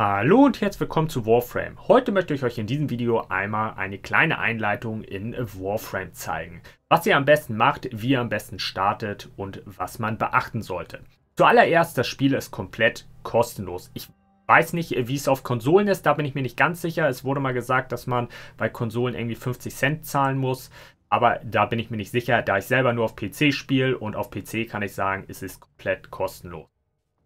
Hallo und herzlich willkommen zu Warframe. Heute möchte ich euch in diesem Video einmal eine kleine Einleitung in Warframe zeigen. Was ihr am besten macht, wie ihr am besten startet und was man beachten sollte. Zuallererst, das Spiel ist komplett kostenlos. Ich weiß nicht, wie es auf Konsolen ist, da bin ich mir nicht ganz sicher. Es wurde mal gesagt, dass man bei Konsolen irgendwie 50 Cent zahlen muss. Aber da bin ich mir nicht sicher, da ich selber nur auf PC spiele und auf PC kann ich sagen, es ist komplett kostenlos.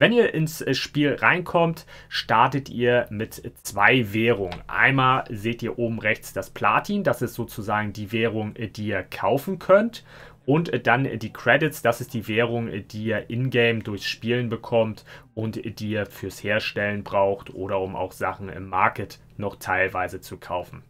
Wenn ihr ins äh, Spiel reinkommt, startet ihr mit zwei Währungen. Einmal seht ihr oben rechts das Platin, das ist sozusagen die Währung, äh, die ihr kaufen könnt. Und äh, dann die Credits, das ist die Währung, die ihr in-game durchs Spielen bekommt und die ihr fürs Herstellen braucht oder um auch Sachen im Market noch teilweise zu kaufen.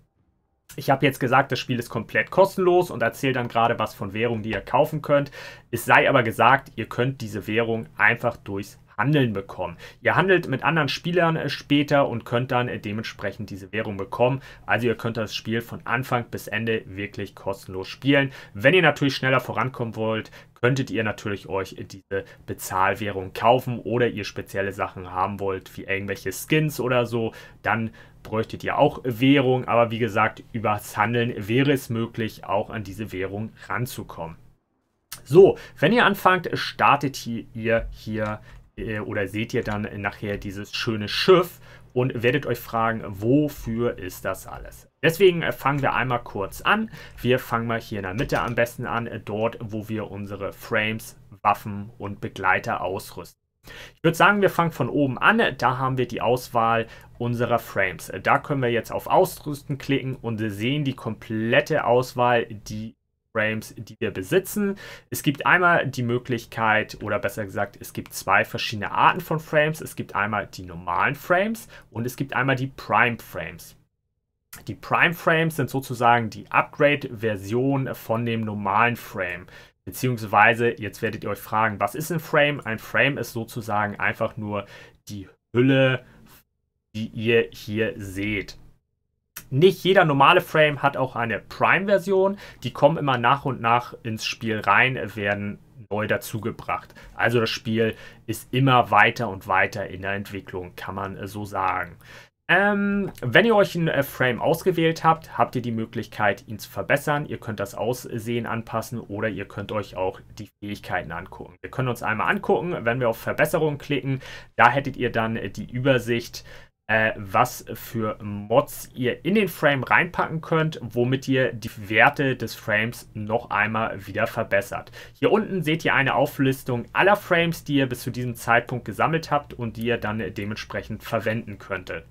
Ich habe jetzt gesagt, das Spiel ist komplett kostenlos und erzähle dann gerade was von Währungen, die ihr kaufen könnt. Es sei aber gesagt, ihr könnt diese Währung einfach durchs Handeln bekommen. Ihr handelt mit anderen Spielern äh, später und könnt dann äh, dementsprechend diese Währung bekommen. Also ihr könnt das Spiel von Anfang bis Ende wirklich kostenlos spielen. Wenn ihr natürlich schneller vorankommen wollt, könntet ihr natürlich euch äh, diese Bezahlwährung kaufen oder ihr spezielle Sachen haben wollt, wie irgendwelche Skins oder so, dann bräuchtet ihr auch Währung. Aber wie gesagt, übers Handeln wäre es möglich, auch an diese Währung ranzukommen. So, wenn ihr anfangt, startet ihr hier äh, oder seht ihr dann nachher dieses schöne Schiff und werdet euch fragen, wofür ist das alles? Deswegen äh, fangen wir einmal kurz an. Wir fangen mal hier in der Mitte am besten an, äh, dort, wo wir unsere Frames, Waffen und Begleiter ausrüsten. Ich würde sagen, wir fangen von oben an. Da haben wir die Auswahl unserer Frames. Da können wir jetzt auf Ausrüsten klicken und sehen die komplette Auswahl, die Frames, die wir besitzen. Es gibt einmal die Möglichkeit, oder besser gesagt, es gibt zwei verschiedene Arten von Frames. Es gibt einmal die normalen Frames und es gibt einmal die Prime Frames. Die Prime Frames sind sozusagen die Upgrade-Version von dem normalen Frame. Beziehungsweise, jetzt werdet ihr euch fragen, was ist ein Frame? Ein Frame ist sozusagen einfach nur die Hülle, die ihr hier seht. Nicht jeder normale Frame hat auch eine Prime-Version. Die kommen immer nach und nach ins Spiel rein, werden neu dazugebracht. Also das Spiel ist immer weiter und weiter in der Entwicklung, kann man äh, so sagen. Ähm, wenn ihr euch einen äh, Frame ausgewählt habt, habt ihr die Möglichkeit, ihn zu verbessern. Ihr könnt das Aussehen anpassen oder ihr könnt euch auch die Fähigkeiten angucken. Wir können uns einmal angucken, wenn wir auf Verbesserungen klicken, da hättet ihr dann äh, die Übersicht äh, was für Mods ihr in den Frame reinpacken könnt, womit ihr die Werte des Frames noch einmal wieder verbessert. Hier unten seht ihr eine Auflistung aller Frames, die ihr bis zu diesem Zeitpunkt gesammelt habt und die ihr dann dementsprechend verwenden könntet.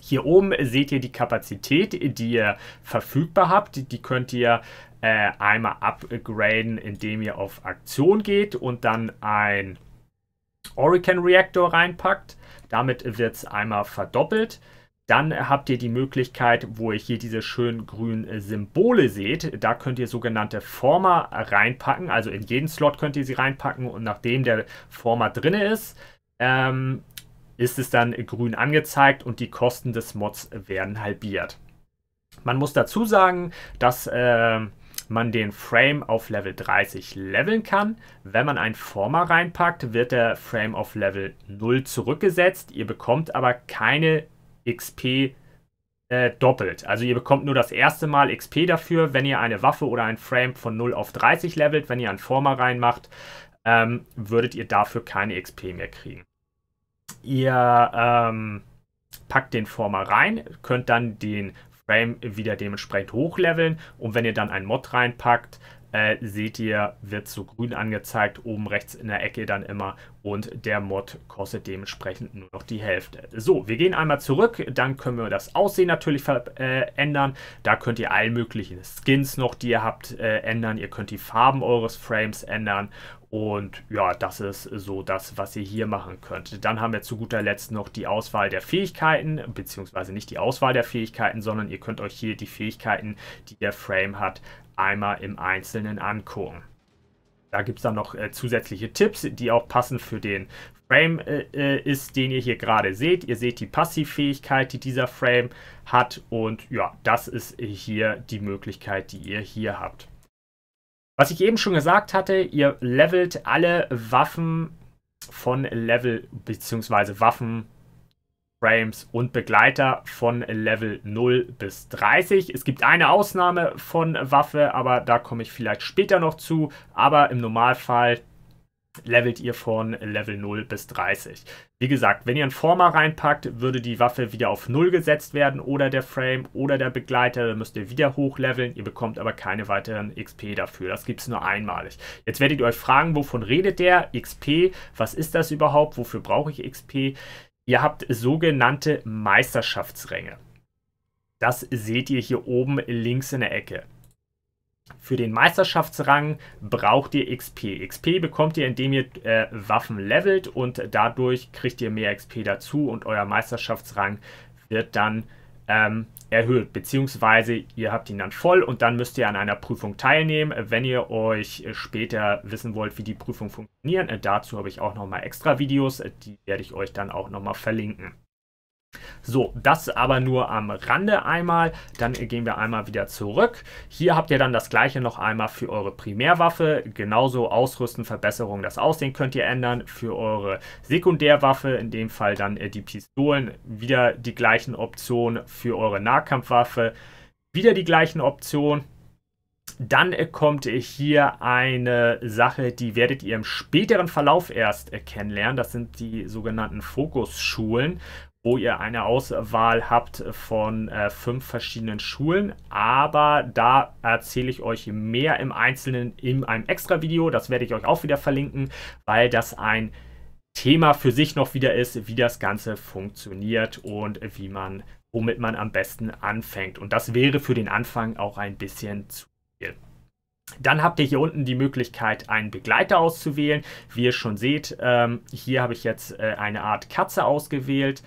Hier oben seht ihr die Kapazität, die ihr verfügbar habt. Die könnt ihr äh, einmal upgraden, indem ihr auf Aktion geht und dann ein Oricon Reactor reinpackt. Damit wird es einmal verdoppelt. Dann habt ihr die Möglichkeit, wo ihr hier diese schönen grünen Symbole seht, da könnt ihr sogenannte Former reinpacken. Also in jeden Slot könnt ihr sie reinpacken und nachdem der Former drin ist, ähm, ist es dann grün angezeigt und die Kosten des Mods werden halbiert. Man muss dazu sagen, dass äh, man den Frame auf Level 30 leveln kann. Wenn man einen Former reinpackt, wird der Frame auf Level 0 zurückgesetzt. Ihr bekommt aber keine XP äh, doppelt. Also ihr bekommt nur das erste Mal XP dafür, wenn ihr eine Waffe oder ein Frame von 0 auf 30 levelt. Wenn ihr einen Former reinmacht, ähm, würdet ihr dafür keine XP mehr kriegen. Ihr ähm, packt den Former rein, könnt dann den Frame wieder dementsprechend hochleveln. Und wenn ihr dann einen Mod reinpackt, äh, seht ihr, wird so grün angezeigt, oben rechts in der Ecke dann immer und der Mod kostet dementsprechend nur noch die Hälfte. So, wir gehen einmal zurück, dann können wir das Aussehen natürlich verändern. Äh, da könnt ihr all möglichen Skins noch, die ihr habt, äh, ändern. Ihr könnt die Farben eures Frames ändern und ja, das ist so das, was ihr hier machen könnt. Dann haben wir zu guter Letzt noch die Auswahl der Fähigkeiten, beziehungsweise nicht die Auswahl der Fähigkeiten, sondern ihr könnt euch hier die Fähigkeiten, die der Frame hat, einmal im Einzelnen angucken. Da gibt es dann noch äh, zusätzliche Tipps, die auch passend für den Frame äh, äh, ist, den ihr hier gerade seht. Ihr seht die Passivfähigkeit, die dieser Frame hat und ja, das ist hier die Möglichkeit, die ihr hier habt. Was ich eben schon gesagt hatte, ihr levelt alle Waffen von Level, bzw. Waffen, Frames und Begleiter von Level 0 bis 30. Es gibt eine Ausnahme von Waffe, aber da komme ich vielleicht später noch zu. Aber im Normalfall levelt ihr von Level 0 bis 30. Wie gesagt, wenn ihr einen Former reinpackt, würde die Waffe wieder auf 0 gesetzt werden oder der Frame oder der Begleiter, dann müsst ihr wieder hochleveln, ihr bekommt aber keine weiteren XP dafür, das gibt es nur einmalig. Jetzt werdet ihr euch fragen, wovon redet der? XP, was ist das überhaupt, wofür brauche ich XP? Ihr habt sogenannte Meisterschaftsränge. Das seht ihr hier oben links in der Ecke. Für den Meisterschaftsrang braucht ihr XP. XP bekommt ihr, indem ihr äh, Waffen levelt und dadurch kriegt ihr mehr XP dazu und euer Meisterschaftsrang wird dann ähm, erhöht, beziehungsweise ihr habt ihn dann voll und dann müsst ihr an einer Prüfung teilnehmen. Wenn ihr euch später wissen wollt, wie die Prüfung funktionieren, äh, dazu habe ich auch nochmal extra Videos, äh, die werde ich euch dann auch nochmal verlinken. So, das aber nur am Rande einmal. Dann gehen wir einmal wieder zurück. Hier habt ihr dann das gleiche noch einmal für eure Primärwaffe. Genauso Ausrüsten, Verbesserung, das Aussehen könnt ihr ändern. Für eure Sekundärwaffe, in dem Fall dann äh, die Pistolen, wieder die gleichen Optionen. Für eure Nahkampfwaffe wieder die gleichen Optionen. Dann äh, kommt äh, hier eine Sache, die werdet ihr im späteren Verlauf erst kennenlernen. Das sind die sogenannten Fokusschulen wo ihr eine Auswahl habt von äh, fünf verschiedenen Schulen. Aber da erzähle ich euch mehr im Einzelnen in einem extra Video. Das werde ich euch auch wieder verlinken, weil das ein Thema für sich noch wieder ist, wie das Ganze funktioniert und wie man, womit man am besten anfängt. Und das wäre für den Anfang auch ein bisschen zu viel. Dann habt ihr hier unten die Möglichkeit, einen Begleiter auszuwählen. Wie ihr schon seht, ähm, hier habe ich jetzt äh, eine Art Katze ausgewählt.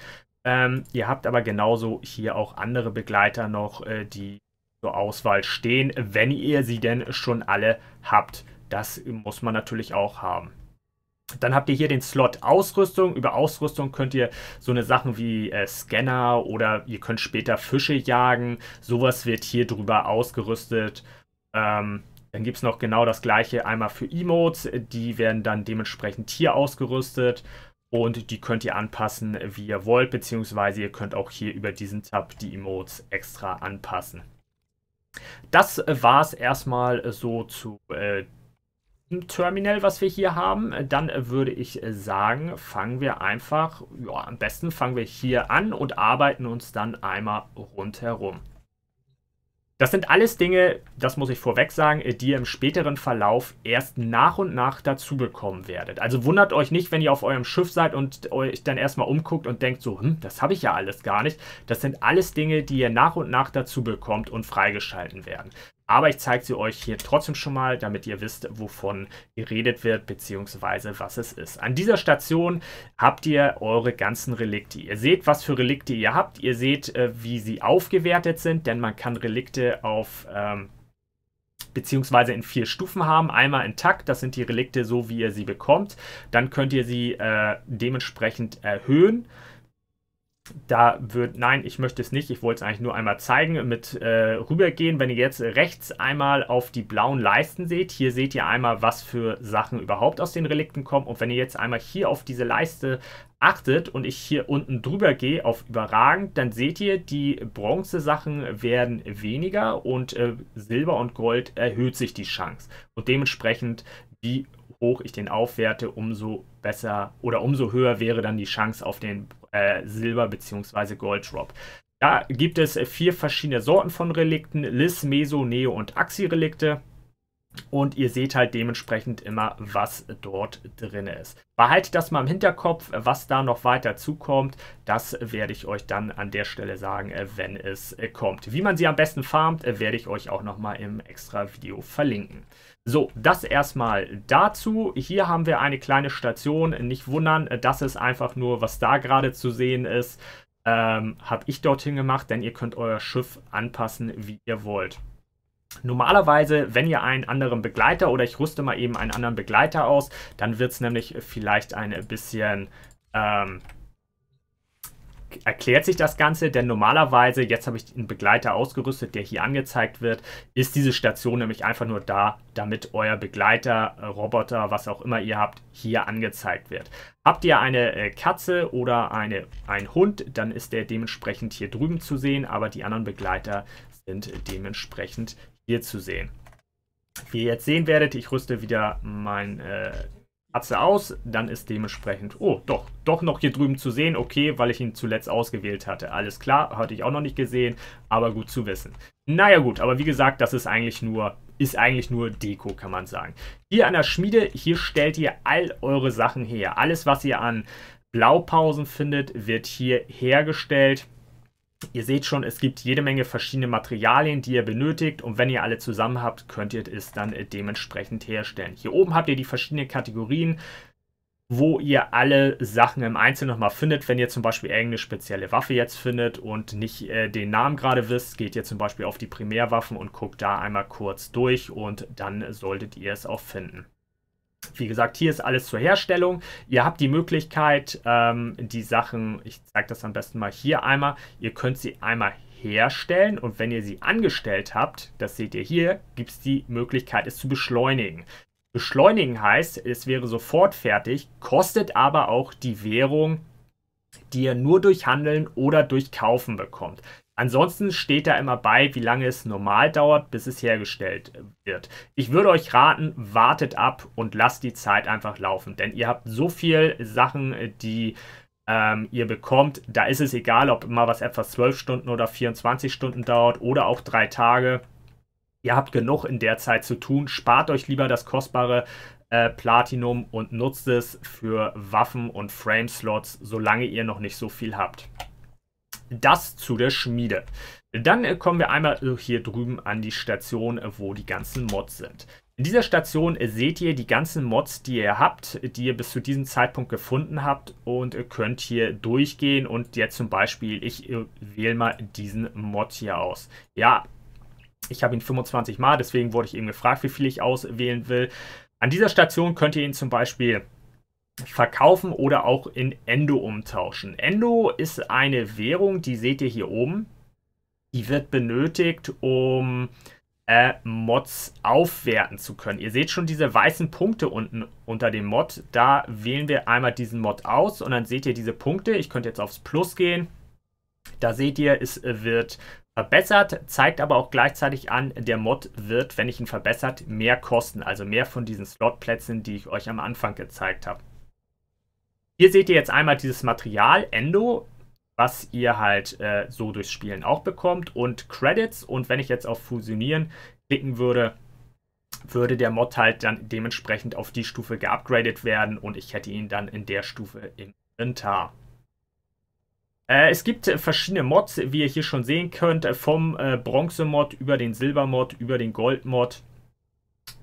Ähm, ihr habt aber genauso hier auch andere Begleiter noch, äh, die zur Auswahl stehen, wenn ihr sie denn schon alle habt. Das muss man natürlich auch haben. Dann habt ihr hier den Slot Ausrüstung. Über Ausrüstung könnt ihr so eine Sachen wie äh, Scanner oder ihr könnt später Fische jagen. Sowas wird hier drüber ausgerüstet. Ähm, dann gibt es noch genau das gleiche einmal für Emotes. Die werden dann dementsprechend hier ausgerüstet und die könnt ihr anpassen, wie ihr wollt, beziehungsweise ihr könnt auch hier über diesen Tab die Emotes extra anpassen. Das war es erstmal so zu äh, dem Terminal, was wir hier haben. Dann würde ich sagen, fangen wir einfach, ja, am besten fangen wir hier an und arbeiten uns dann einmal rundherum. Das sind alles Dinge, das muss ich vorweg sagen, die ihr im späteren Verlauf erst nach und nach dazubekommen werdet. Also wundert euch nicht, wenn ihr auf eurem Schiff seid und euch dann erstmal umguckt und denkt so, hm, das habe ich ja alles gar nicht. Das sind alles Dinge, die ihr nach und nach dazu bekommt und freigeschalten werden. Aber ich zeige sie euch hier trotzdem schon mal, damit ihr wisst, wovon geredet wird bzw. was es ist. An dieser Station habt ihr eure ganzen Relikte. Ihr seht, was für Relikte ihr habt. Ihr seht, äh, wie sie aufgewertet sind, denn man kann Relikte auf... Ähm, beziehungsweise in vier Stufen haben. Einmal intakt, das sind die Relikte so, wie ihr sie bekommt. Dann könnt ihr sie äh, dementsprechend erhöhen da wird, nein, ich möchte es nicht, ich wollte es eigentlich nur einmal zeigen, mit äh, rübergehen. Wenn ihr jetzt rechts einmal auf die blauen Leisten seht, hier seht ihr einmal, was für Sachen überhaupt aus den Relikten kommen. Und wenn ihr jetzt einmal hier auf diese Leiste achtet und ich hier unten drüber gehe auf überragend, dann seht ihr, die Bronze-Sachen werden weniger und äh, Silber und Gold erhöht sich die Chance. Und dementsprechend, wie hoch ich den aufwerte, umso besser oder umso höher wäre dann die Chance auf den äh, Silber- bzw. Gold-Drop. Da gibt es vier verschiedene Sorten von Relikten, Lis, Meso, Neo und Axi-Relikte. Und ihr seht halt dementsprechend immer, was dort drin ist. Behaltet das mal im Hinterkopf, was da noch weiter zukommt. Das werde ich euch dann an der Stelle sagen, äh, wenn es äh, kommt. Wie man sie am besten farmt, äh, werde ich euch auch nochmal im extra Video verlinken. So, das erstmal dazu. Hier haben wir eine kleine Station. Nicht wundern, das ist einfach nur, was da gerade zu sehen ist. Ähm, Habe ich dorthin gemacht, denn ihr könnt euer Schiff anpassen, wie ihr wollt. Normalerweise, wenn ihr einen anderen Begleiter oder ich rüste mal eben einen anderen Begleiter aus, dann wird es nämlich vielleicht ein bisschen ähm, erklärt sich das Ganze, denn normalerweise, jetzt habe ich einen Begleiter ausgerüstet, der hier angezeigt wird, ist diese Station nämlich einfach nur da, damit euer Begleiter, Roboter, was auch immer ihr habt, hier angezeigt wird. Habt ihr eine äh, Katze oder eine, einen Hund, dann ist der dementsprechend hier drüben zu sehen, aber die anderen Begleiter sind dementsprechend hier zu sehen. Wie ihr jetzt sehen werdet, ich rüste wieder mein äh, Atze aus, dann ist dementsprechend, oh, doch, doch noch hier drüben zu sehen, okay, weil ich ihn zuletzt ausgewählt hatte. Alles klar, hatte ich auch noch nicht gesehen, aber gut zu wissen. Naja gut, aber wie gesagt, das ist eigentlich nur, ist eigentlich nur Deko, kann man sagen. Hier an der Schmiede, hier stellt ihr all eure Sachen her. Alles, was ihr an Blaupausen findet, wird hier hergestellt. Ihr seht schon, es gibt jede Menge verschiedene Materialien, die ihr benötigt und wenn ihr alle zusammen habt, könnt ihr es dann äh, dementsprechend herstellen. Hier oben habt ihr die verschiedenen Kategorien, wo ihr alle Sachen im Einzelnen nochmal findet. Wenn ihr zum Beispiel irgendeine spezielle Waffe jetzt findet und nicht äh, den Namen gerade wisst, geht ihr zum Beispiel auf die Primärwaffen und guckt da einmal kurz durch und dann solltet ihr es auch finden. Wie gesagt, hier ist alles zur Herstellung. Ihr habt die Möglichkeit, ähm, die Sachen, ich zeige das am besten mal hier einmal, ihr könnt sie einmal herstellen und wenn ihr sie angestellt habt, das seht ihr hier, gibt es die Möglichkeit, es zu beschleunigen. Beschleunigen heißt, es wäre sofort fertig, kostet aber auch die Währung, die ihr nur durch Handeln oder durch Kaufen bekommt. Ansonsten steht da immer bei, wie lange es normal dauert, bis es hergestellt äh, wird. Ich würde euch raten, wartet ab und lasst die Zeit einfach laufen, denn ihr habt so viele Sachen, äh, die ähm, ihr bekommt. Da ist es egal, ob mal was etwa 12 Stunden oder 24 Stunden dauert oder auch drei Tage. Ihr habt genug in der Zeit zu tun. Spart euch lieber das kostbare äh, Platinum und nutzt es für Waffen und Frame-Slots, solange ihr noch nicht so viel habt das zu der Schmiede. Dann äh, kommen wir einmal hier drüben an die Station, wo die ganzen Mods sind. In dieser Station äh, seht ihr die ganzen Mods, die ihr habt, die ihr bis zu diesem Zeitpunkt gefunden habt und äh, könnt hier durchgehen und jetzt zum Beispiel, ich wähle mal diesen Mod hier aus. Ja, ich habe ihn 25 Mal, deswegen wurde ich eben gefragt, wie viel ich auswählen will. An dieser Station könnt ihr ihn zum Beispiel verkaufen oder auch in Endo umtauschen. Endo ist eine Währung, die seht ihr hier oben. Die wird benötigt, um äh, Mods aufwerten zu können. Ihr seht schon diese weißen Punkte unten unter dem Mod. Da wählen wir einmal diesen Mod aus und dann seht ihr diese Punkte. Ich könnte jetzt aufs Plus gehen. Da seht ihr, es wird verbessert, zeigt aber auch gleichzeitig an, der Mod wird, wenn ich ihn verbessert, mehr kosten. Also mehr von diesen Slotplätzen, die ich euch am Anfang gezeigt habe. Hier seht ihr jetzt einmal dieses Material Endo, was ihr halt äh, so durchs Spielen auch bekommt und Credits. Und wenn ich jetzt auf Fusionieren klicken würde, würde der Mod halt dann dementsprechend auf die Stufe geupgradet werden und ich hätte ihn dann in der Stufe im Inventar. Äh, es gibt äh, verschiedene Mods, wie ihr hier schon sehen könnt, äh, vom Bronze-Mod über den Silber-Mod, über den Gold-Mod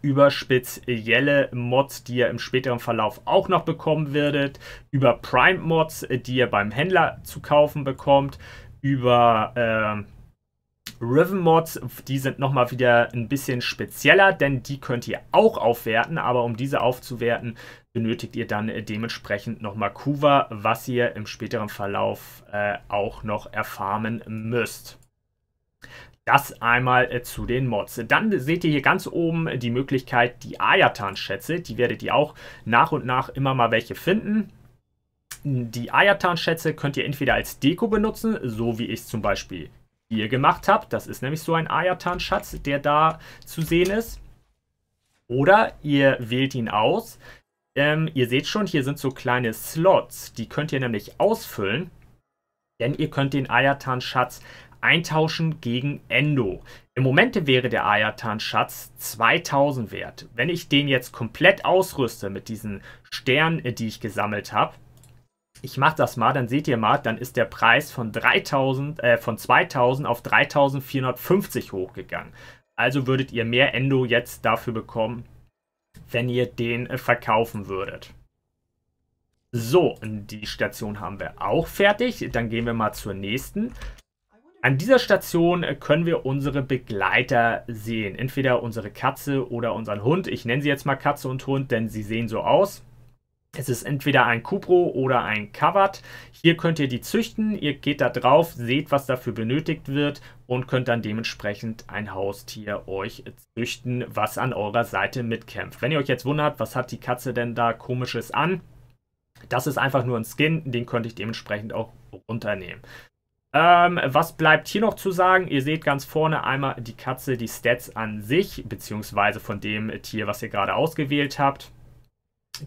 über spezielle Mods, die ihr im späteren Verlauf auch noch bekommen werdet, über Prime-Mods, die ihr beim Händler zu kaufen bekommt, über äh, Riven-Mods, die sind nochmal wieder ein bisschen spezieller, denn die könnt ihr auch aufwerten, aber um diese aufzuwerten, benötigt ihr dann äh, dementsprechend nochmal Kuva, was ihr im späteren Verlauf äh, auch noch erfahren müsst. Das einmal äh, zu den Mods. Dann seht ihr hier ganz oben die Möglichkeit, die Ayatan-Schätze, die werdet ihr auch nach und nach immer mal welche finden. Die Ayatan-Schätze könnt ihr entweder als Deko benutzen, so wie ich es zum Beispiel hier gemacht habe. Das ist nämlich so ein Ayatan-Schatz, der da zu sehen ist. Oder ihr wählt ihn aus. Ähm, ihr seht schon, hier sind so kleine Slots. Die könnt ihr nämlich ausfüllen, denn ihr könnt den Ayatan-Schatz eintauschen gegen Endo. Im Moment wäre der Ayatan-Schatz 2000 wert. Wenn ich den jetzt komplett ausrüste mit diesen Sternen, die ich gesammelt habe, ich mache das mal, dann seht ihr mal, dann ist der Preis von, 3000, äh, von 2000 auf 3450 hochgegangen. Also würdet ihr mehr Endo jetzt dafür bekommen, wenn ihr den äh, verkaufen würdet. So, die Station haben wir auch fertig. Dann gehen wir mal zur nächsten. An dieser Station äh, können wir unsere Begleiter sehen. Entweder unsere Katze oder unseren Hund. Ich nenne sie jetzt mal Katze und Hund, denn sie sehen so aus. Es ist entweder ein Cupro oder ein Covered. Hier könnt ihr die züchten, ihr geht da drauf, seht, was dafür benötigt wird und könnt dann dementsprechend ein Haustier euch züchten, was an eurer Seite mitkämpft. Wenn ihr euch jetzt wundert, was hat die Katze denn da komisches an? Das ist einfach nur ein Skin, den könnte ich dementsprechend auch runternehmen. Ähm, was bleibt hier noch zu sagen? Ihr seht ganz vorne einmal die Katze, die Stats an sich, beziehungsweise von dem Tier, was ihr gerade ausgewählt habt.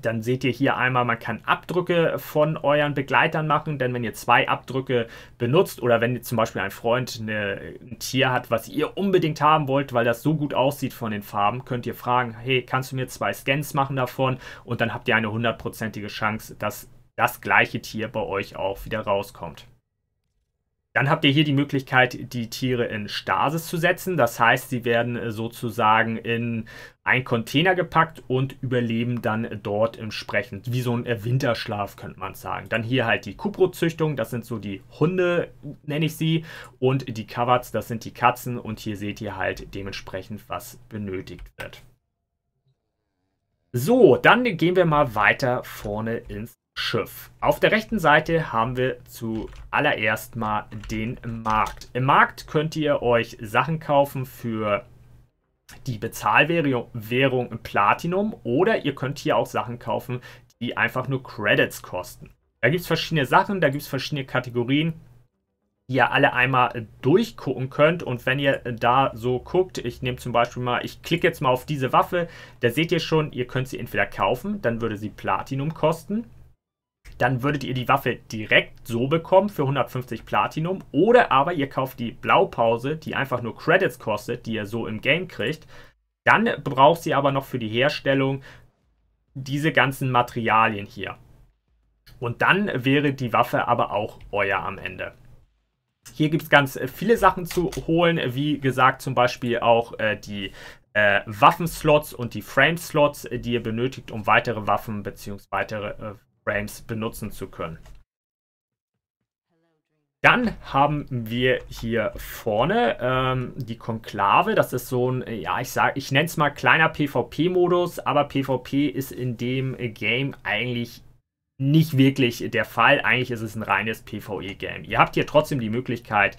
Dann seht ihr hier einmal, man kann Abdrücke von euren Begleitern machen, denn wenn ihr zwei Abdrücke benutzt oder wenn zum Beispiel ein Freund eine, ein Tier hat, was ihr unbedingt haben wollt, weil das so gut aussieht von den Farben, könnt ihr fragen, hey, kannst du mir zwei Scans machen davon? Und dann habt ihr eine hundertprozentige Chance, dass das gleiche Tier bei euch auch wieder rauskommt. Dann habt ihr hier die Möglichkeit, die Tiere in Stasis zu setzen. Das heißt, sie werden äh, sozusagen in einen Container gepackt und überleben dann dort entsprechend. Wie so ein äh, Winterschlaf könnte man sagen. Dann hier halt die Kubro-Züchtung, das sind so die Hunde, nenne ich sie. Und die Coverts, das sind die Katzen. Und hier seht ihr halt dementsprechend, was benötigt wird. So, dann gehen wir mal weiter vorne ins Schiff. Auf der rechten Seite haben wir zuallererst mal den Markt. Im Markt könnt ihr euch Sachen kaufen für die Bezahlwährung Platinum oder ihr könnt hier auch Sachen kaufen, die einfach nur Credits kosten. Da gibt es verschiedene Sachen, da gibt es verschiedene Kategorien, die ihr alle einmal durchgucken könnt. Und wenn ihr da so guckt, ich nehme zum Beispiel mal, ich klicke jetzt mal auf diese Waffe, da seht ihr schon, ihr könnt sie entweder kaufen, dann würde sie Platinum kosten dann würdet ihr die Waffe direkt so bekommen für 150 Platinum. Oder aber ihr kauft die Blaupause, die einfach nur Credits kostet, die ihr so im Game kriegt. Dann braucht sie aber noch für die Herstellung diese ganzen Materialien hier. Und dann wäre die Waffe aber auch euer am Ende. Hier gibt es ganz äh, viele Sachen zu holen, wie gesagt zum Beispiel auch äh, die äh, Waffenslots und die Frame-Slots, äh, die ihr benötigt, um weitere Waffen bzw. äh, Frames benutzen zu können. Dann haben wir hier vorne ähm, die Konklave. Das ist so ein, äh, ja, ich sage, ich nenne es mal kleiner PvP-Modus, aber PvP ist in dem äh, Game eigentlich nicht wirklich der Fall. Eigentlich ist es ein reines PvE-Game. Ihr habt hier trotzdem die Möglichkeit,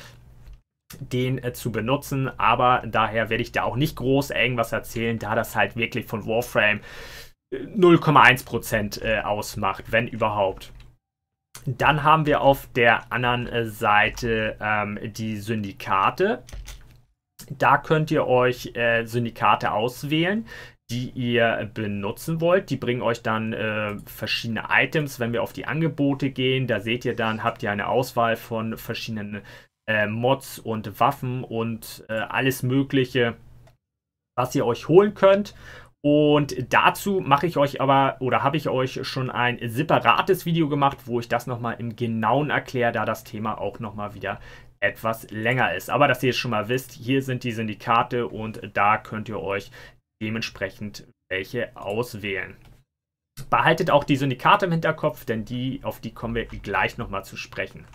den äh, zu benutzen, aber daher werde ich da auch nicht groß irgendwas erzählen, da das halt wirklich von Warframe 0,1 Prozent äh, ausmacht, wenn überhaupt. Dann haben wir auf der anderen äh, Seite ähm, die Syndikate. Da könnt ihr euch äh, Syndikate auswählen, die ihr benutzen wollt. Die bringen euch dann äh, verschiedene Items. Wenn wir auf die Angebote gehen, da seht ihr dann, habt ihr eine Auswahl von verschiedenen äh, Mods und Waffen und äh, alles Mögliche, was ihr euch holen könnt. Und dazu mache ich euch aber oder habe ich euch schon ein separates Video gemacht, wo ich das nochmal im Genauen erkläre, da das Thema auch nochmal wieder etwas länger ist. Aber dass ihr es schon mal wisst, hier sind die Syndikate und da könnt ihr euch dementsprechend welche auswählen. Behaltet auch die Syndikate im Hinterkopf, denn die, auf die kommen wir gleich nochmal zu sprechen.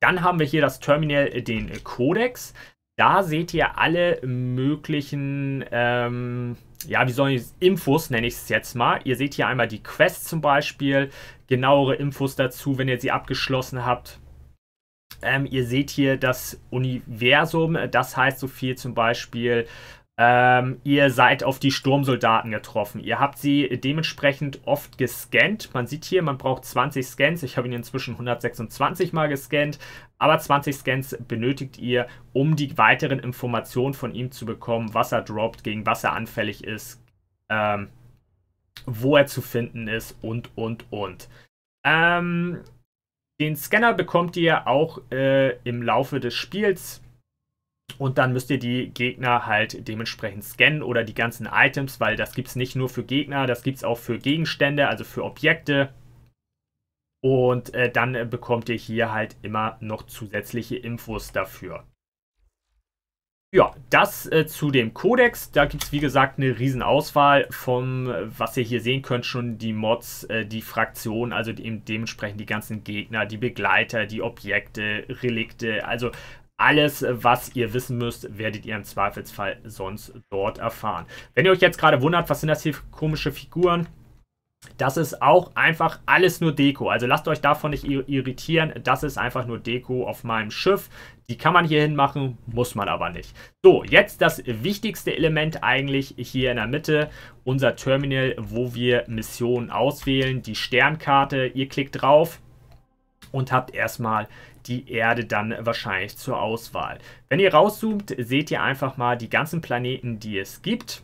Dann haben wir hier das Terminal, den Codex. Da seht ihr alle möglichen, ähm, ja, wie sollen ich Infos nenne ich es jetzt mal. Ihr seht hier einmal die Quest zum Beispiel, genauere Infos dazu, wenn ihr sie abgeschlossen habt. Ähm, ihr seht hier das Universum, das heißt so viel zum Beispiel, ähm, ihr seid auf die Sturmsoldaten getroffen. Ihr habt sie dementsprechend oft gescannt. Man sieht hier, man braucht 20 Scans. Ich habe ihn inzwischen 126 Mal gescannt. Aber 20 Scans benötigt ihr, um die weiteren Informationen von ihm zu bekommen, was er droppt, gegen was er anfällig ist, ähm, wo er zu finden ist und, und, und. Ähm, den Scanner bekommt ihr auch äh, im Laufe des Spiels und dann müsst ihr die Gegner halt dementsprechend scannen oder die ganzen Items, weil das gibt es nicht nur für Gegner, das gibt es auch für Gegenstände, also für Objekte. Und äh, dann bekommt ihr hier halt immer noch zusätzliche Infos dafür. Ja, das äh, zu dem Codex. Da gibt es wie gesagt eine Auswahl vom, was ihr hier sehen könnt, schon die Mods, äh, die Fraktionen, also eben dementsprechend die ganzen Gegner, die Begleiter, die Objekte, Relikte, also alles, was ihr wissen müsst, werdet ihr im Zweifelsfall sonst dort erfahren. Wenn ihr euch jetzt gerade wundert, was sind das hier für komische Figuren? Das ist auch einfach alles nur Deko. Also lasst euch davon nicht irritieren. Das ist einfach nur Deko auf meinem Schiff. Die kann man hier hinmachen, muss man aber nicht. So, jetzt das wichtigste Element eigentlich hier in der Mitte. Unser Terminal, wo wir Missionen auswählen. Die Sternkarte. Ihr klickt drauf und habt erstmal die Erde dann wahrscheinlich zur Auswahl. Wenn ihr rauszoomt, seht ihr einfach mal die ganzen Planeten, die es gibt.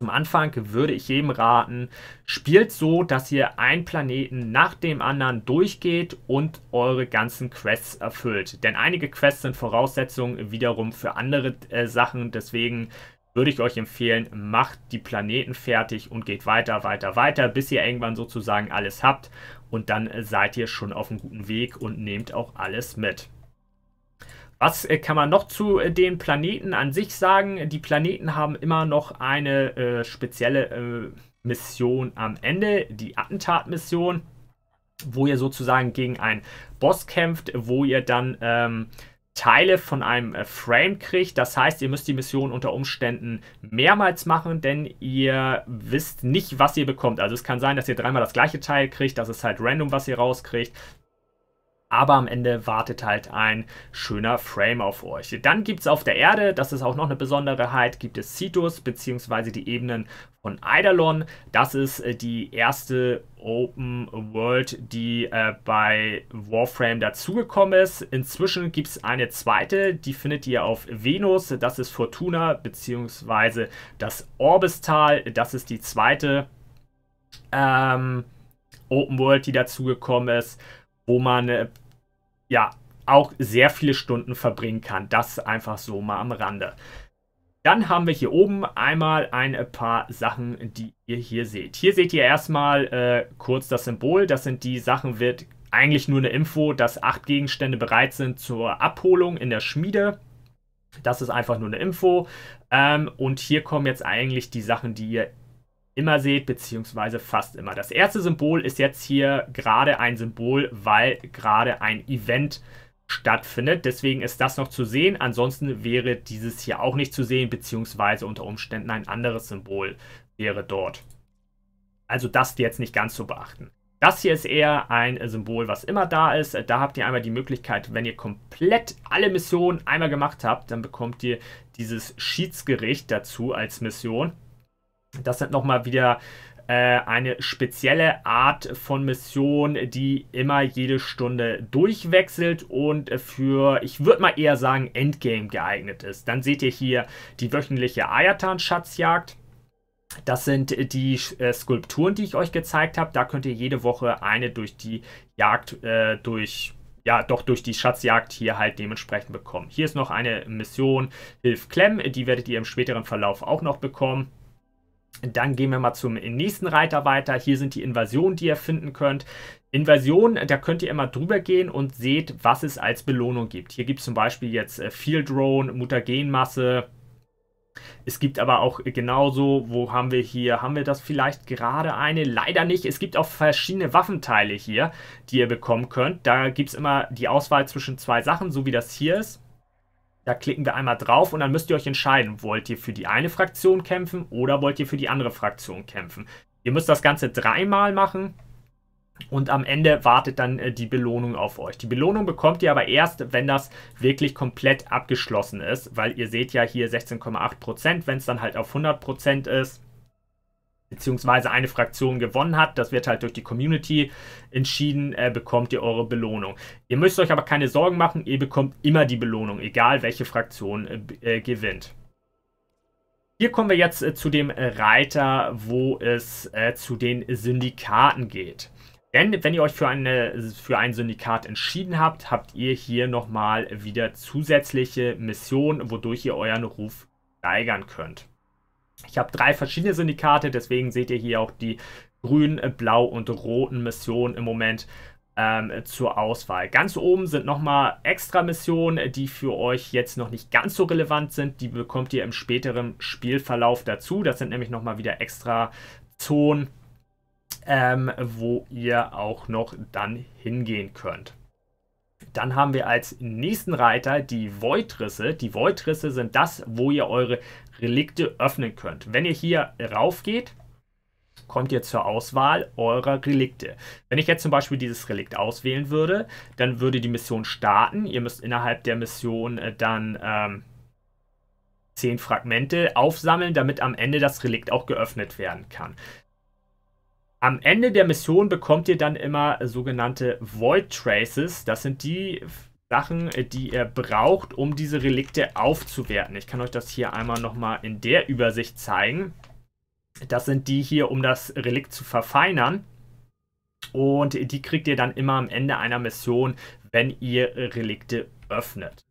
Zum Anfang würde ich jedem raten, spielt so, dass ihr einen Planeten nach dem anderen durchgeht und eure ganzen Quests erfüllt. Denn einige Quests sind Voraussetzungen wiederum für andere äh, Sachen, deswegen würde ich euch empfehlen, macht die Planeten fertig und geht weiter, weiter, weiter, bis ihr irgendwann sozusagen alles habt und dann äh, seid ihr schon auf einem guten Weg und nehmt auch alles mit. Was äh, kann man noch zu äh, den Planeten an sich sagen? Die Planeten haben immer noch eine äh, spezielle äh, Mission am Ende, die Attentatmission, wo ihr sozusagen gegen einen Boss kämpft, wo ihr dann ähm, Teile von einem äh, Frame kriegt. Das heißt, ihr müsst die Mission unter Umständen mehrmals machen, denn ihr wisst nicht, was ihr bekommt. Also es kann sein, dass ihr dreimal das gleiche Teil kriegt, das ist halt random, was ihr rauskriegt aber am Ende wartet halt ein schöner Frame auf euch. Dann gibt es auf der Erde, das ist auch noch eine Besonderheit, gibt es Citus bzw. die Ebenen von Eidalon. Das ist äh, die erste Open World, die äh, bei Warframe dazugekommen ist. Inzwischen gibt es eine zweite, die findet ihr auf Venus. Das ist Fortuna bzw. das Orbistal. Das ist die zweite ähm, Open World, die dazugekommen ist wo man äh, ja, auch sehr viele Stunden verbringen kann. Das einfach so mal am Rande. Dann haben wir hier oben einmal ein paar Sachen, die ihr hier seht. Hier seht ihr erstmal äh, kurz das Symbol. Das sind die Sachen, wird eigentlich nur eine Info, dass acht Gegenstände bereit sind zur Abholung in der Schmiede. Das ist einfach nur eine Info. Ähm, und hier kommen jetzt eigentlich die Sachen, die ihr immer seht, beziehungsweise fast immer. Das erste Symbol ist jetzt hier gerade ein Symbol, weil gerade ein Event stattfindet. Deswegen ist das noch zu sehen. Ansonsten wäre dieses hier auch nicht zu sehen, beziehungsweise unter Umständen ein anderes Symbol wäre dort. Also das jetzt nicht ganz zu beachten. Das hier ist eher ein Symbol, was immer da ist. Da habt ihr einmal die Möglichkeit, wenn ihr komplett alle Missionen einmal gemacht habt, dann bekommt ihr dieses Schiedsgericht dazu als Mission. Das sind nochmal wieder äh, eine spezielle Art von Mission, die immer jede Stunde durchwechselt und für, ich würde mal eher sagen, Endgame geeignet ist. Dann seht ihr hier die wöchentliche Ayatan-Schatzjagd. Das sind die äh, Skulpturen, die ich euch gezeigt habe. Da könnt ihr jede Woche eine durch die Jagd, äh, durch, ja, doch durch die Schatzjagd hier halt dementsprechend bekommen. Hier ist noch eine Mission Hilf Clem, die werdet ihr im späteren Verlauf auch noch bekommen. Dann gehen wir mal zum nächsten Reiter weiter. Hier sind die Invasionen, die ihr finden könnt. Invasionen, da könnt ihr immer drüber gehen und seht, was es als Belohnung gibt. Hier gibt es zum Beispiel jetzt äh, Field Drone, Mutagenmasse. Es gibt aber auch genauso, wo haben wir hier, haben wir das vielleicht gerade eine? Leider nicht. Es gibt auch verschiedene Waffenteile hier, die ihr bekommen könnt. Da gibt es immer die Auswahl zwischen zwei Sachen, so wie das hier ist. Da klicken wir einmal drauf und dann müsst ihr euch entscheiden, wollt ihr für die eine Fraktion kämpfen oder wollt ihr für die andere Fraktion kämpfen. Ihr müsst das Ganze dreimal machen und am Ende wartet dann äh, die Belohnung auf euch. Die Belohnung bekommt ihr aber erst, wenn das wirklich komplett abgeschlossen ist, weil ihr seht ja hier 16,8%, wenn es dann halt auf 100% ist beziehungsweise eine Fraktion gewonnen hat, das wird halt durch die Community entschieden, äh, bekommt ihr eure Belohnung. Ihr müsst euch aber keine Sorgen machen, ihr bekommt immer die Belohnung, egal welche Fraktion äh, äh gewinnt. Hier kommen wir jetzt äh, zu dem Reiter, wo es äh, zu den Syndikaten geht. Denn wenn ihr euch für, eine, für ein Syndikat entschieden habt, habt ihr hier nochmal wieder zusätzliche Missionen, wodurch ihr euren Ruf steigern könnt. Ich habe drei verschiedene Syndikate, deswegen seht ihr hier auch die grün, äh, blau und roten Missionen im Moment ähm, zur Auswahl. Ganz oben sind nochmal extra Missionen, äh, die für euch jetzt noch nicht ganz so relevant sind. Die bekommt ihr im späteren Spielverlauf dazu. Das sind nämlich nochmal wieder extra Zonen, ähm, wo ihr auch noch dann hingehen könnt. Dann haben wir als nächsten Reiter die Voidrisse. Die Voidrisse sind das, wo ihr eure Relikte öffnen könnt. Wenn ihr hier rauf geht, kommt ihr zur Auswahl eurer Relikte. Wenn ich jetzt zum Beispiel dieses Relikt auswählen würde, dann würde die Mission starten. Ihr müsst innerhalb der Mission äh, dann ähm, zehn Fragmente aufsammeln, damit am Ende das Relikt auch geöffnet werden kann. Am Ende der Mission bekommt ihr dann immer sogenannte Void Traces. Das sind die Sachen, die ihr braucht, um diese Relikte aufzuwerten. Ich kann euch das hier einmal nochmal in der Übersicht zeigen. Das sind die hier, um das Relikt zu verfeinern. Und die kriegt ihr dann immer am Ende einer Mission, wenn ihr Relikte öffnet.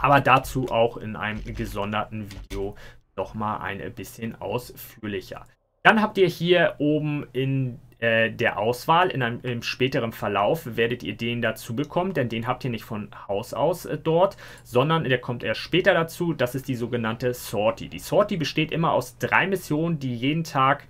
Aber dazu auch in einem gesonderten Video nochmal ein bisschen ausführlicher. Dann habt ihr hier oben in äh, der Auswahl, in einem im späteren Verlauf, werdet ihr den dazu bekommen, denn den habt ihr nicht von Haus aus äh, dort, sondern der kommt erst später dazu. Das ist die sogenannte Sortie. Die Sortie besteht immer aus drei Missionen, die jeden Tag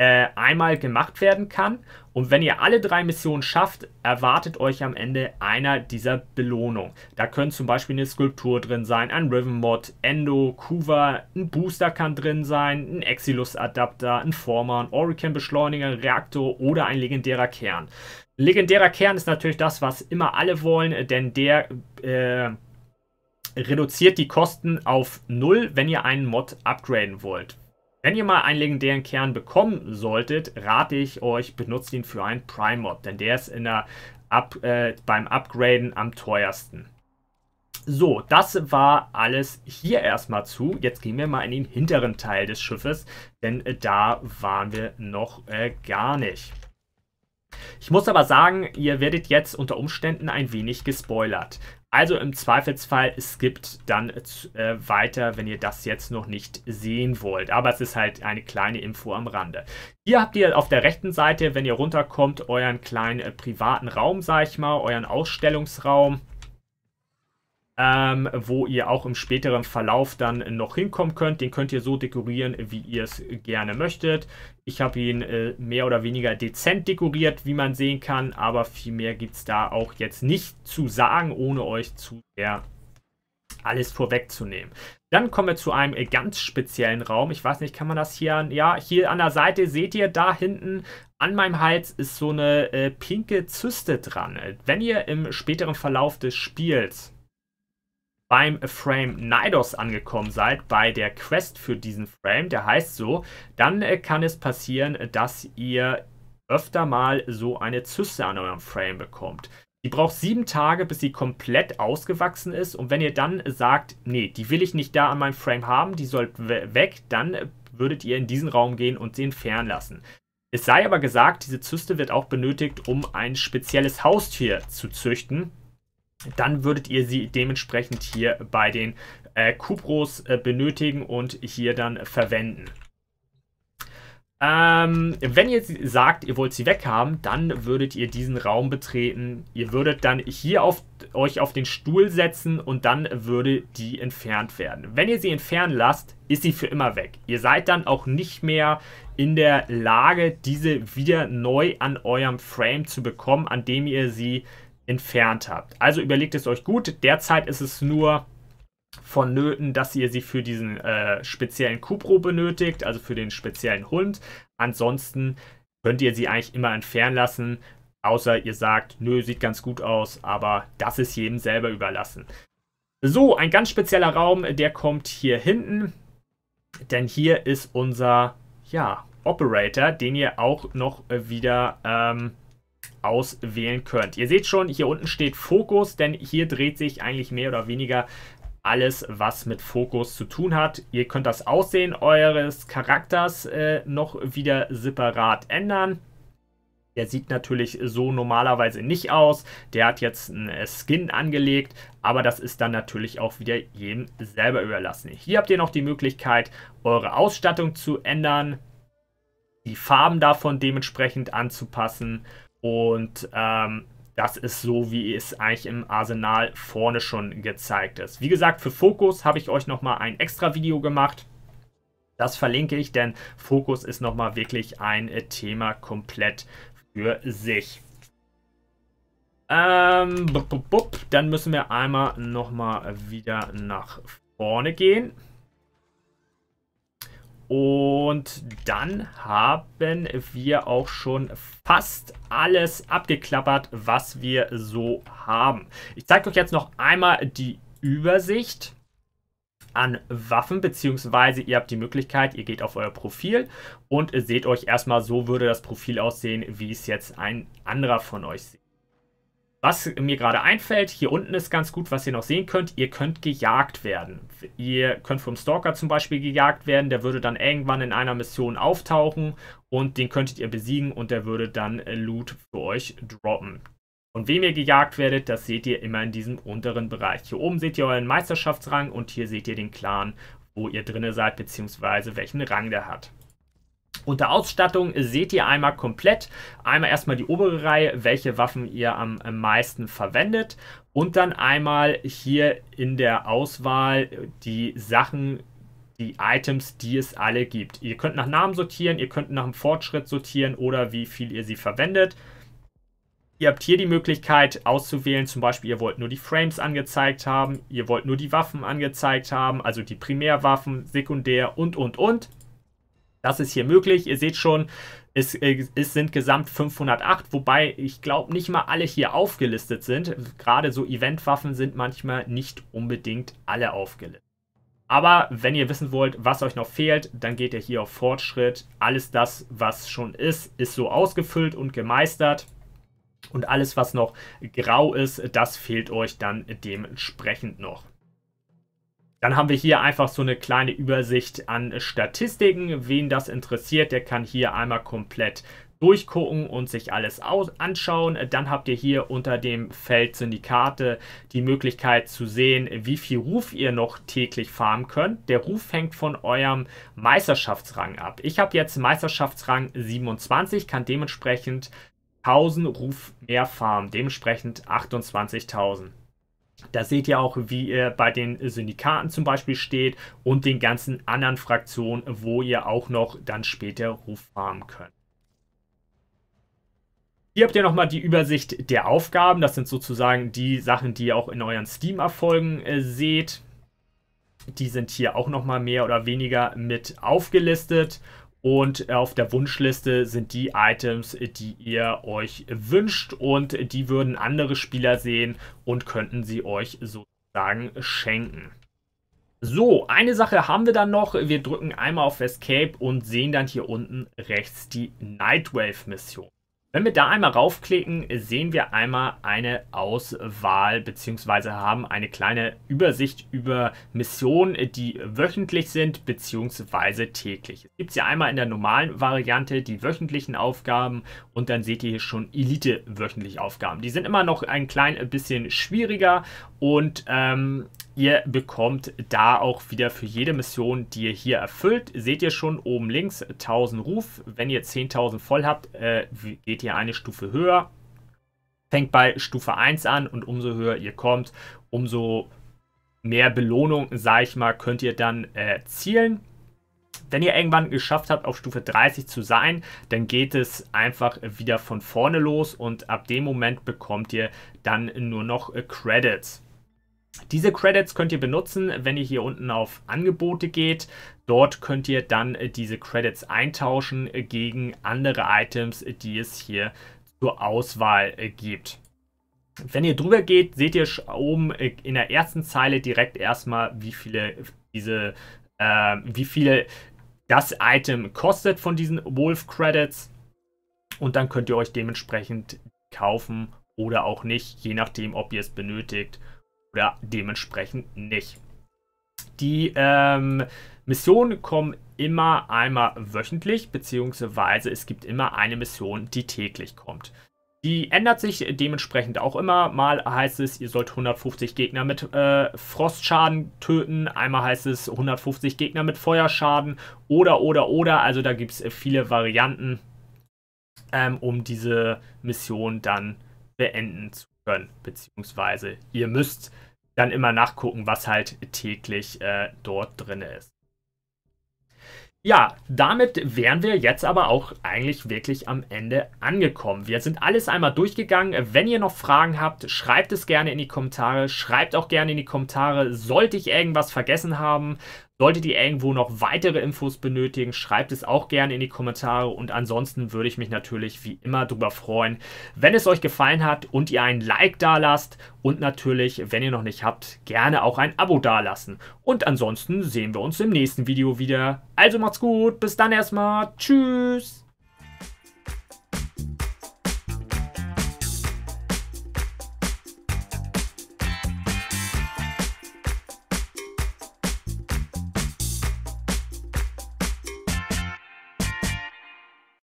äh, einmal gemacht werden kann. Und wenn ihr alle drei Missionen schafft, erwartet euch am Ende einer dieser Belohnungen. Da können zum Beispiel eine Skulptur drin sein, ein Riven-Mod, Endo, Kuva, ein Booster kann drin sein, ein Exilus-Adapter, ein Former, ein Oricon-Beschleuniger, ein Reaktor oder ein legendärer Kern. Legendärer Kern ist natürlich das, was immer alle wollen, äh, denn der äh, reduziert die Kosten auf null, wenn ihr einen Mod upgraden wollt. Wenn ihr mal einen legendären Kern bekommen solltet, rate ich euch, benutzt ihn für einen Prime-Mod, denn der ist in der Up, äh, beim Upgraden am teuersten. So, das war alles hier erstmal zu. Jetzt gehen wir mal in den hinteren Teil des Schiffes, denn äh, da waren wir noch äh, gar nicht. Ich muss aber sagen, ihr werdet jetzt unter Umständen ein wenig gespoilert. Also im Zweifelsfall, es gibt dann äh, äh, weiter, wenn ihr das jetzt noch nicht sehen wollt. Aber es ist halt eine kleine Info am Rande. Hier habt ihr auf der rechten Seite, wenn ihr runterkommt, euren kleinen äh, privaten Raum, sag ich mal, euren Ausstellungsraum ähm, wo ihr auch im späteren Verlauf dann noch hinkommen könnt. Den könnt ihr so dekorieren, wie ihr es gerne möchtet. Ich habe ihn äh, mehr oder weniger dezent dekoriert, wie man sehen kann, aber viel mehr gibt es da auch jetzt nicht zu sagen, ohne euch zu sehr alles vorwegzunehmen. Dann kommen wir zu einem äh, ganz speziellen Raum. Ich weiß nicht, kann man das hier, ja, hier an der Seite seht ihr da hinten an meinem Hals ist so eine äh, pinke Zyste dran. Wenn ihr im späteren Verlauf des Spiels beim Frame Nidos angekommen seid, bei der Quest für diesen Frame, der heißt so, dann äh, kann es passieren, dass ihr öfter mal so eine Zyste an eurem Frame bekommt. Die braucht sieben Tage, bis sie komplett ausgewachsen ist. Und wenn ihr dann sagt, nee, die will ich nicht da an meinem Frame haben, die soll weg, dann äh, würdet ihr in diesen Raum gehen und sie entfernen lassen. Es sei aber gesagt, diese Zyste wird auch benötigt, um ein spezielles Haustier zu züchten dann würdet ihr sie dementsprechend hier bei den äh, Kubros äh, benötigen und hier dann verwenden. Ähm, wenn ihr sagt, ihr wollt sie weghaben, dann würdet ihr diesen Raum betreten. Ihr würdet dann hier auf, euch auf den Stuhl setzen und dann würde die entfernt werden. Wenn ihr sie entfernen lasst, ist sie für immer weg. Ihr seid dann auch nicht mehr in der Lage, diese wieder neu an eurem Frame zu bekommen, an dem ihr sie entfernt habt. Also überlegt es euch gut. Derzeit ist es nur vonnöten, dass ihr sie für diesen äh, speziellen Cupro benötigt, also für den speziellen Hund. Ansonsten könnt ihr sie eigentlich immer entfernen lassen, außer ihr sagt, nö, sieht ganz gut aus, aber das ist jedem selber überlassen. So, ein ganz spezieller Raum, der kommt hier hinten, denn hier ist unser, ja, Operator, den ihr auch noch äh, wieder ähm, auswählen könnt. Ihr seht schon, hier unten steht Fokus, denn hier dreht sich eigentlich mehr oder weniger alles, was mit Fokus zu tun hat. Ihr könnt das Aussehen eures Charakters äh, noch wieder separat ändern. Der sieht natürlich so normalerweise nicht aus. Der hat jetzt einen äh, Skin angelegt, aber das ist dann natürlich auch wieder jedem selber überlassen. Hier habt ihr noch die Möglichkeit, eure Ausstattung zu ändern, die Farben davon dementsprechend anzupassen und ähm, das ist so, wie es eigentlich im Arsenal vorne schon gezeigt ist. Wie gesagt, für Fokus habe ich euch nochmal ein extra Video gemacht. Das verlinke ich, denn Fokus ist nochmal wirklich ein äh, Thema komplett für sich. Ähm, bup, bup, bup. Dann müssen wir einmal nochmal wieder nach vorne gehen. Und dann haben wir auch schon fast alles abgeklappert, was wir so haben. Ich zeige euch jetzt noch einmal die Übersicht an Waffen, beziehungsweise ihr habt die Möglichkeit, ihr geht auf euer Profil und seht euch erstmal, so würde das Profil aussehen, wie es jetzt ein anderer von euch sieht. Was mir gerade einfällt, hier unten ist ganz gut, was ihr noch sehen könnt. Ihr könnt gejagt werden. Ihr könnt vom Stalker zum Beispiel gejagt werden. Der würde dann irgendwann in einer Mission auftauchen und den könntet ihr besiegen und der würde dann Loot für euch droppen. Und wem ihr gejagt werdet, das seht ihr immer in diesem unteren Bereich. Hier oben seht ihr euren Meisterschaftsrang und hier seht ihr den Clan, wo ihr drinne seid, beziehungsweise welchen Rang der hat. Unter Ausstattung seht ihr einmal komplett, einmal erstmal die obere Reihe, welche Waffen ihr am meisten verwendet und dann einmal hier in der Auswahl die Sachen, die Items, die es alle gibt. Ihr könnt nach Namen sortieren, ihr könnt nach dem Fortschritt sortieren oder wie viel ihr sie verwendet. Ihr habt hier die Möglichkeit auszuwählen, zum Beispiel ihr wollt nur die Frames angezeigt haben, ihr wollt nur die Waffen angezeigt haben, also die Primärwaffen, Sekundär und, und, und. Das ist hier möglich. Ihr seht schon, es, äh, es sind gesamt 508, wobei ich glaube nicht mal alle hier aufgelistet sind. Gerade so Eventwaffen sind manchmal nicht unbedingt alle aufgelistet. Aber wenn ihr wissen wollt, was euch noch fehlt, dann geht ihr hier auf Fortschritt. Alles das, was schon ist, ist so ausgefüllt und gemeistert. Und alles, was noch grau ist, das fehlt euch dann dementsprechend noch. Dann haben wir hier einfach so eine kleine Übersicht an Statistiken. Wen das interessiert, der kann hier einmal komplett durchgucken und sich alles anschauen. Dann habt ihr hier unter dem Feld Syndikate die Möglichkeit zu sehen, wie viel Ruf ihr noch täglich farmen könnt. Der Ruf hängt von eurem Meisterschaftsrang ab. Ich habe jetzt Meisterschaftsrang 27, kann dementsprechend 1000 Ruf mehr farmen, dementsprechend 28.000. Da seht ihr auch, wie ihr bei den Syndikaten zum Beispiel steht und den ganzen anderen Fraktionen, wo ihr auch noch dann später Ruf haben könnt. Hier habt ihr nochmal die Übersicht der Aufgaben. Das sind sozusagen die Sachen, die ihr auch in euren Steam-Erfolgen äh, seht. Die sind hier auch nochmal mehr oder weniger mit aufgelistet. Und auf der Wunschliste sind die Items, die ihr euch wünscht und die würden andere Spieler sehen und könnten sie euch sozusagen schenken. So, eine Sache haben wir dann noch. Wir drücken einmal auf Escape und sehen dann hier unten rechts die Nightwave-Mission. Wenn wir da einmal raufklicken, sehen wir einmal eine Auswahl bzw. haben eine kleine Übersicht über Missionen, die wöchentlich sind bzw. täglich. Es gibt ja einmal in der normalen Variante die wöchentlichen Aufgaben und dann seht ihr hier schon Elite wöchentliche Aufgaben. Die sind immer noch ein klein bisschen schwieriger und ähm, Ihr bekommt da auch wieder für jede Mission, die ihr hier erfüllt, seht ihr schon oben links 1000 Ruf. Wenn ihr 10.000 voll habt, äh, geht ihr eine Stufe höher. Fängt bei Stufe 1 an und umso höher ihr kommt, umso mehr Belohnung, sage ich mal, könnt ihr dann äh, zielen. Wenn ihr irgendwann geschafft habt, auf Stufe 30 zu sein, dann geht es einfach wieder von vorne los und ab dem Moment bekommt ihr dann nur noch äh, Credits. Diese Credits könnt ihr benutzen, wenn ihr hier unten auf Angebote geht. Dort könnt ihr dann äh, diese Credits eintauschen äh, gegen andere Items, äh, die es hier zur Auswahl gibt. Wenn ihr drüber geht, seht ihr oben in der ersten Zeile direkt erstmal, wie viele diese, äh, wie viele das Item kostet von diesen Wolf Credits. Und dann könnt ihr euch dementsprechend kaufen oder auch nicht, je nachdem, ob ihr es benötigt oder dementsprechend nicht. Die ähm, Missionen kommen immer einmal wöchentlich, beziehungsweise es gibt immer eine Mission, die täglich kommt. Die ändert sich dementsprechend auch immer. Mal heißt es, ihr sollt 150 Gegner mit äh, Frostschaden töten. Einmal heißt es 150 Gegner mit Feuerschaden. Oder, oder, oder. Also da gibt es äh, viele Varianten, ähm, um diese Mission dann beenden zu können. Beziehungsweise ihr müsst dann immer nachgucken, was halt täglich äh, dort drin ist. Ja, damit wären wir jetzt aber auch eigentlich wirklich am Ende angekommen. Wir sind alles einmal durchgegangen. Wenn ihr noch Fragen habt, schreibt es gerne in die Kommentare. Schreibt auch gerne in die Kommentare, sollte ich irgendwas vergessen haben, Solltet ihr irgendwo noch weitere Infos benötigen, schreibt es auch gerne in die Kommentare und ansonsten würde ich mich natürlich wie immer darüber freuen, wenn es euch gefallen hat und ihr ein Like da lasst und natürlich, wenn ihr noch nicht habt, gerne auch ein Abo da lassen. Und ansonsten sehen wir uns im nächsten Video wieder. Also macht's gut, bis dann erstmal, tschüss!